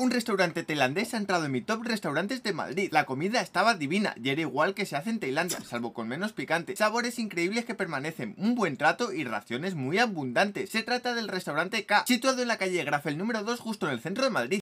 Un restaurante tailandés ha entrado en mi top restaurantes de Madrid. La comida estaba divina y era igual que se hace en Tailandia, salvo con menos picante. Sabores increíbles que permanecen, un buen trato y raciones muy abundantes. Se trata del restaurante K, situado en la calle Grafel número 2 justo en el centro de Madrid.